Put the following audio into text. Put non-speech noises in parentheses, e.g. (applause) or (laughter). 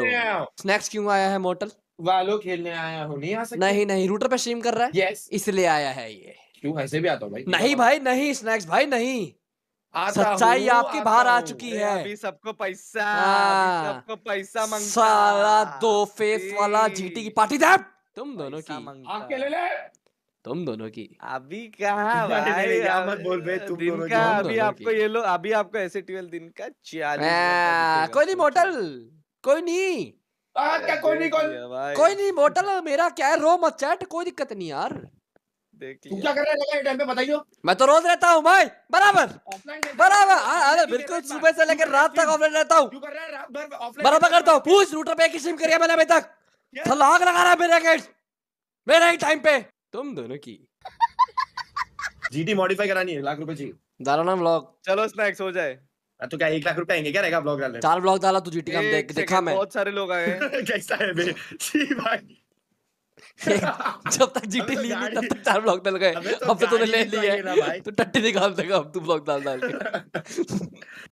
तो स्नैक्स क्यों आया है मोटल वालो खेलने आया हूँ नहीं आ सकता नहीं नहीं रूटर पे स्ट्रीम कर रहा है यस इसलिए आया है ये क्यों ऐसे भी आता हूँ भाई नहीं हाँ। भाई नहीं स्नैक्स भाई नहीं सच्चाई आपकी बाहर आ चुकी है अभी सबको पैसा हाँ। सबको पैसा मंगता साला दो फेस वाला जीटी की पार्टी दे तुम दोनों की ले ले तुम दोनों की अभी कहा भाई मत बोल बे तुम दोनों का अभी आपको ये लो अभी आपको ऐसे ट्वेल्व दिन का चार कोई नहीं मोटल कोई नहीं आ, क्या कोई नहीं कोई कोई नहीं मोटल मेरा क्या है रो मत चैट कोई दिक्कत नहीं यार तू क्या कर रहा है लगा टाइम पे बताइयो मैं तो रोज रहता हूँ भाई बराबर बराबर हाँ, अरे बिल्कुल सुबह से लेकर रात तक ऑफलाइन रहता हूँ बराबर करता हूँ पूछ रूटर पे की सिम करिए मैंने अभी तक थलाक लगा रहा है मेरे गेट मेरे ही टाइम पे तुम दोनों की जीटी (laughs) मॉडिफाई करानी है लाख रुपए जी दारा नाम लॉग चलो स्नैक्स हो जाए हाँ, तो क्या एक लाख रुपए आएंगे क्या रहेगा ब्लॉग डाले चार ब्लॉग डाला तू जीटी का देख देखा मैं बहुत सारे लोग आए (laughs) कैसा है बे सी भाई (laughs) जब तक जीटी तो ली नहीं तब तक चार ब्लॉग डाल गए तो अब तो तूने ले तो लिए तू टट्टी निकाल देगा अब तू ब्लॉग डाल डाल के (laughs)